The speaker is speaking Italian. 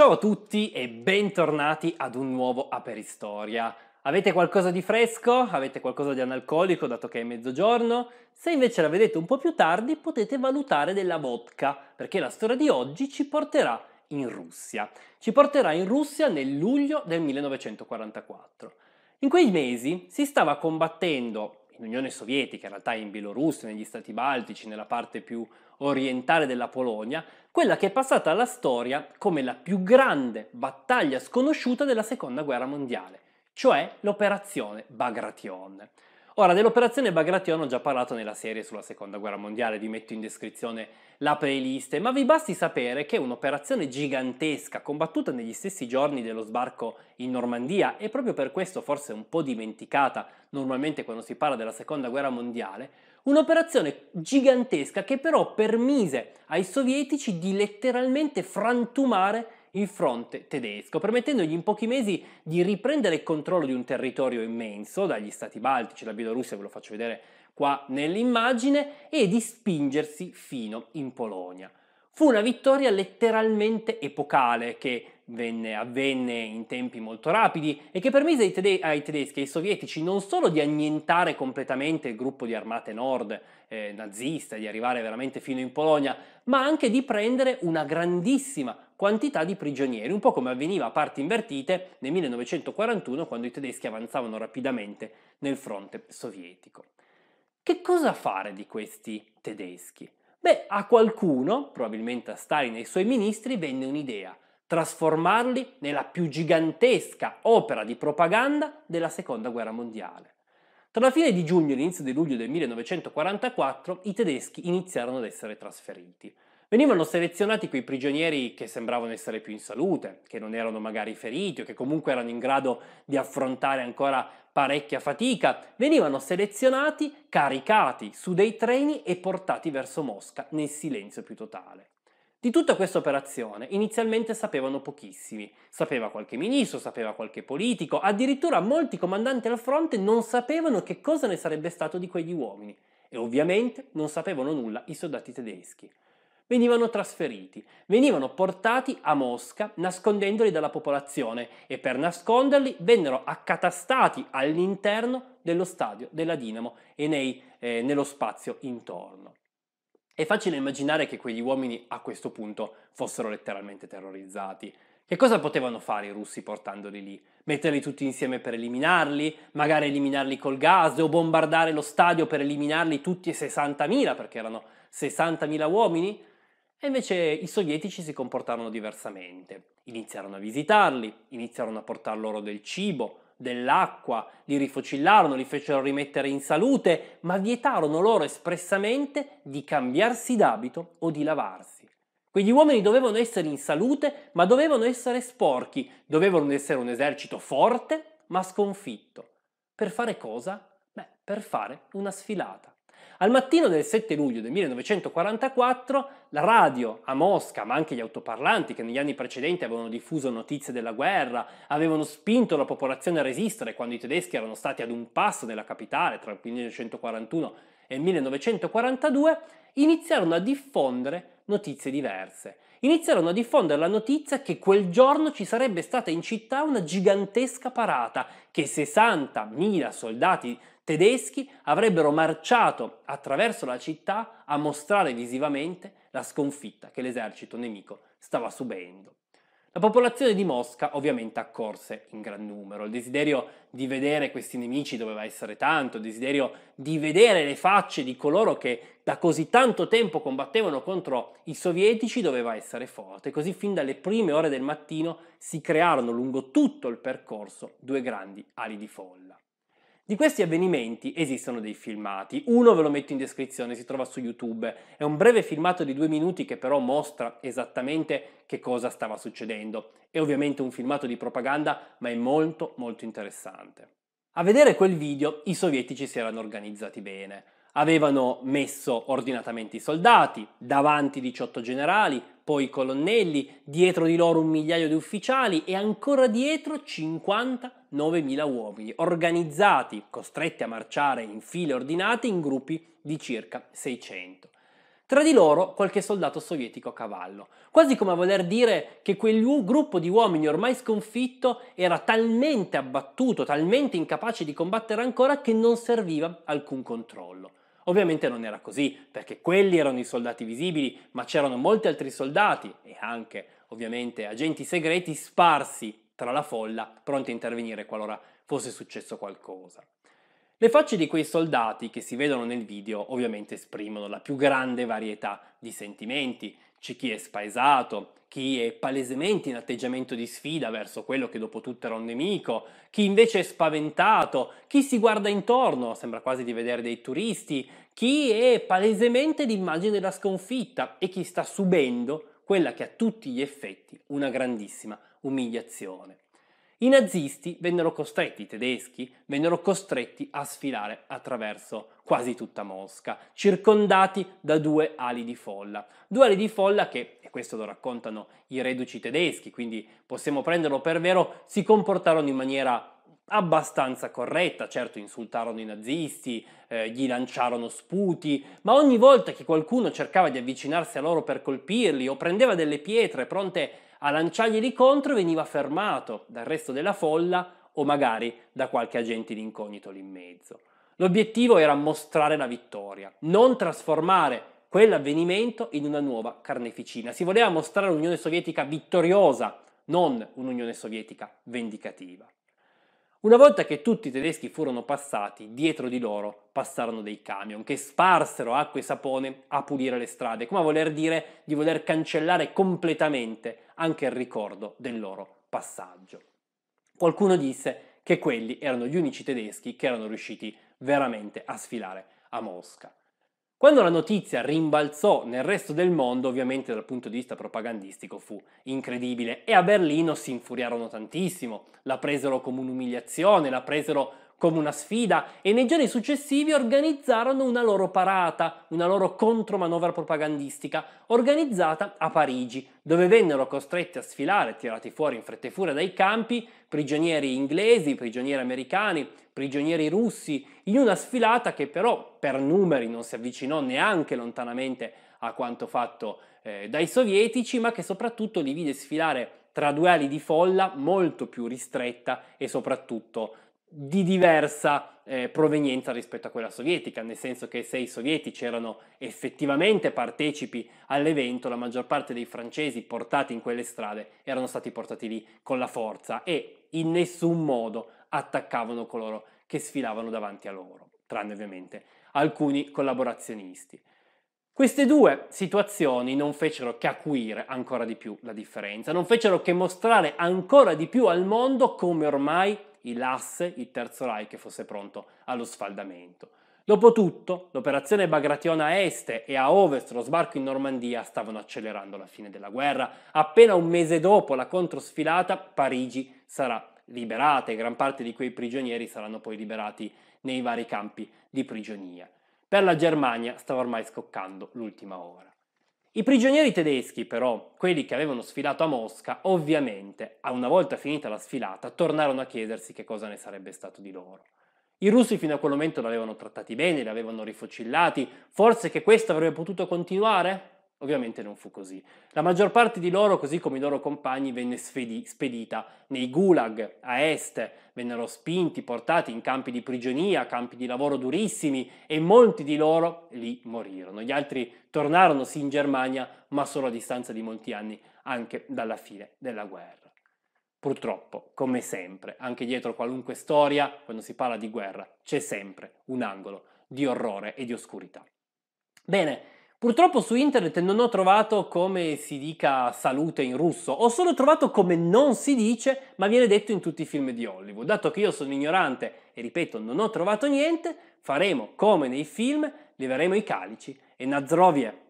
Ciao a tutti e bentornati ad un nuovo Aperistoria. Avete qualcosa di fresco? Avete qualcosa di analcolico dato che è mezzogiorno? Se invece la vedete un po' più tardi potete valutare della vodka, perché la storia di oggi ci porterà in Russia. Ci porterà in Russia nel luglio del 1944. In quei mesi si stava combattendo in Unione Sovietica, in realtà in Bielorussia, negli Stati Baltici, nella parte più orientale della Polonia, quella che è passata alla storia come la più grande battaglia sconosciuta della Seconda Guerra Mondiale, cioè l'operazione Bagration. Ora, dell'operazione Bagration ho già parlato nella serie sulla seconda guerra mondiale, vi metto in descrizione la playlist, ma vi basti sapere che un'operazione gigantesca combattuta negli stessi giorni dello sbarco in Normandia e proprio per questo forse un po' dimenticata normalmente quando si parla della seconda guerra mondiale, un'operazione gigantesca che però permise ai sovietici di letteralmente frantumare il fronte tedesco, permettendogli in pochi mesi di riprendere il controllo di un territorio immenso, dagli stati baltici, la Bielorussia, ve lo faccio vedere qua nell'immagine, e di spingersi fino in Polonia. Fu una vittoria letteralmente epocale che Venne, avvenne in tempi molto rapidi e che permise ai, tede- ai, tedeschi e ai sovietici non solo di annientare completamente il gruppo di armate nord eh, nazista, di arrivare veramente fino in Polonia, ma anche di prendere una grandissima quantità di prigionieri, un po' come avveniva a parti invertite nel 1941 quando i tedeschi avanzavano rapidamente nel fronte sovietico. Che cosa fare di questi tedeschi? Beh, a qualcuno, probabilmente a Stalin e ai suoi ministri, venne un'idea, trasformarli nella più gigantesca opera di propaganda della Seconda Guerra Mondiale. Tra la fine di giugno e l'inizio di luglio del 1944 i tedeschi iniziarono ad essere trasferiti. Venivano selezionati quei prigionieri che sembravano essere più in salute, che non erano magari feriti o che comunque erano in grado di affrontare ancora parecchia fatica. Venivano selezionati, caricati su dei treni e portati verso Mosca nel silenzio più totale. Di tutta questa operazione inizialmente sapevano pochissimi, sapeva qualche ministro, sapeva qualche politico, addirittura molti comandanti al fronte non sapevano che cosa ne sarebbe stato di quegli uomini e ovviamente non sapevano nulla i soldati tedeschi venivano trasferiti, venivano portati a Mosca nascondendoli dalla popolazione e per nasconderli vennero accatastati all'interno dello stadio della Dinamo e nei, eh, nello spazio intorno. È facile immaginare che quegli uomini a questo punto fossero letteralmente terrorizzati. Che cosa potevano fare i russi portandoli lì? Metterli tutti insieme per eliminarli? Magari eliminarli col gas o bombardare lo stadio per eliminarli tutti e 60.000 perché erano 60.000 uomini? E invece i sovietici si comportarono diversamente. Iniziarono a visitarli, iniziarono a portar loro del cibo, dell'acqua, li rifocillarono, li fecero rimettere in salute, ma vietarono loro espressamente di cambiarsi d'abito o di lavarsi. Quegli uomini dovevano essere in salute, ma dovevano essere sporchi, dovevano essere un esercito forte, ma sconfitto. Per fare cosa? Beh, per fare una sfilata. Al mattino del 7 luglio del 1944 la radio a Mosca, ma anche gli autoparlanti che negli anni precedenti avevano diffuso notizie della guerra, avevano spinto la popolazione a resistere quando i tedeschi erano stati ad un passo nella capitale tra il 1941 e il 1942, iniziarono a diffondere notizie diverse iniziarono a diffondere la notizia che quel giorno ci sarebbe stata in città una gigantesca parata, che 60.000 soldati tedeschi avrebbero marciato attraverso la città a mostrare visivamente la sconfitta che l'esercito nemico stava subendo. La popolazione di Mosca ovviamente accorse in gran numero, il desiderio di vedere questi nemici doveva essere tanto, il desiderio di vedere le facce di coloro che da così tanto tempo combattevano contro i sovietici doveva essere forte, così fin dalle prime ore del mattino si crearono lungo tutto il percorso due grandi ali di folla. Di questi avvenimenti esistono dei filmati, uno ve lo metto in descrizione, si trova su YouTube, è un breve filmato di due minuti che però mostra esattamente che cosa stava succedendo, è ovviamente un filmato di propaganda ma è molto molto interessante. A vedere quel video i sovietici si erano organizzati bene, avevano messo ordinatamente i soldati, davanti 18 generali, poi i colonnelli, dietro di loro un migliaio di ufficiali e ancora dietro 59.000 uomini, organizzati, costretti a marciare in file ordinate in gruppi di circa 600. Tra di loro qualche soldato sovietico a cavallo, quasi come a voler dire che quel gruppo di uomini ormai sconfitto era talmente abbattuto, talmente incapace di combattere ancora che non serviva alcun controllo. Ovviamente non era così, perché quelli erano i soldati visibili, ma c'erano molti altri soldati e anche, ovviamente, agenti segreti sparsi tra la folla, pronti a intervenire qualora fosse successo qualcosa. Le facce di quei soldati che si vedono nel video ovviamente esprimono la più grande varietà di sentimenti, c'è chi è spaesato, chi è palesemente in atteggiamento di sfida verso quello che dopo tutto era un nemico, chi invece è spaventato, chi si guarda intorno, sembra quasi di vedere dei turisti, chi è palesemente l'immagine della sconfitta e chi sta subendo quella che a tutti gli effetti una grandissima umiliazione. I nazisti vennero costretti, i tedeschi vennero costretti a sfilare attraverso quasi tutta Mosca, circondati da due ali di folla. Due ali di folla che, e questo lo raccontano i reduci tedeschi, quindi possiamo prenderlo per vero, si comportarono in maniera abbastanza corretta, certo insultarono i nazisti, eh, gli lanciarono sputi, ma ogni volta che qualcuno cercava di avvicinarsi a loro per colpirli o prendeva delle pietre pronte a a lanciargli contro veniva fermato dal resto della folla o magari da qualche agente d'incognito lì in mezzo. L'obiettivo era mostrare la vittoria, non trasformare quell'avvenimento in una nuova carneficina. Si voleva mostrare un'Unione Sovietica vittoriosa, non un'Unione Sovietica vendicativa. Una volta che tutti i tedeschi furono passati, dietro di loro passarono dei camion che sparsero acqua e sapone a pulire le strade, come a voler dire di voler cancellare completamente anche il ricordo del loro passaggio. Qualcuno disse che quelli erano gli unici tedeschi che erano riusciti veramente a sfilare a Mosca. Quando la notizia rimbalzò nel resto del mondo, ovviamente dal punto di vista propagandistico fu incredibile e a Berlino si infuriarono tantissimo, la presero come un'umiliazione, la presero come una sfida e nei giorni successivi organizzarono una loro parata, una loro contromanovra propagandistica organizzata a Parigi, dove vennero costretti a sfilare, tirati fuori in fretta e furia dai campi, prigionieri inglesi, prigionieri americani, prigionieri russi in una sfilata che però per numeri non si avvicinò neanche lontanamente a quanto fatto eh, dai sovietici, ma che soprattutto li vide sfilare tra due ali di folla molto più ristretta e soprattutto di diversa eh, provenienza rispetto a quella sovietica, nel senso che se i sovietici erano effettivamente partecipi all'evento, la maggior parte dei francesi portati in quelle strade erano stati portati lì con la forza e in nessun modo attaccavano coloro che sfilavano davanti a loro, tranne ovviamente alcuni collaborazionisti. Queste due situazioni non fecero che acuire ancora di più la differenza, non fecero che mostrare ancora di più al mondo come ormai il Lasse, il Terzo Reich, fosse pronto allo sfaldamento. Dopotutto, l'operazione Bagration a est e a ovest, lo sbarco in Normandia, stavano accelerando la fine della guerra. Appena un mese dopo la controsfilata, Parigi sarà liberate, gran parte di quei prigionieri saranno poi liberati nei vari campi di prigionia. Per la Germania stava ormai scoccando l'ultima ora. I prigionieri tedeschi, però, quelli che avevano sfilato a Mosca, ovviamente, una volta finita la sfilata, tornarono a chiedersi che cosa ne sarebbe stato di loro. I russi fino a quel momento li avevano trattati bene, li avevano rifocillati, forse che questo avrebbe potuto continuare? Ovviamente non fu così. La maggior parte di loro, così come i loro compagni, venne sfedi- spedita nei gulag a est, vennero spinti, portati in campi di prigionia, campi di lavoro durissimi e molti di loro lì morirono. Gli altri tornarono sì in Germania, ma solo a distanza di molti anni anche dalla fine della guerra. Purtroppo, come sempre, anche dietro qualunque storia, quando si parla di guerra, c'è sempre un angolo di orrore e di oscurità. Bene, Purtroppo su internet non ho trovato come si dica salute in russo, ho solo trovato come non si dice, ma viene detto in tutti i film di Hollywood. Dato che io sono ignorante e ripeto, non ho trovato niente, faremo come nei film, leveremo i calici e Nazrovie.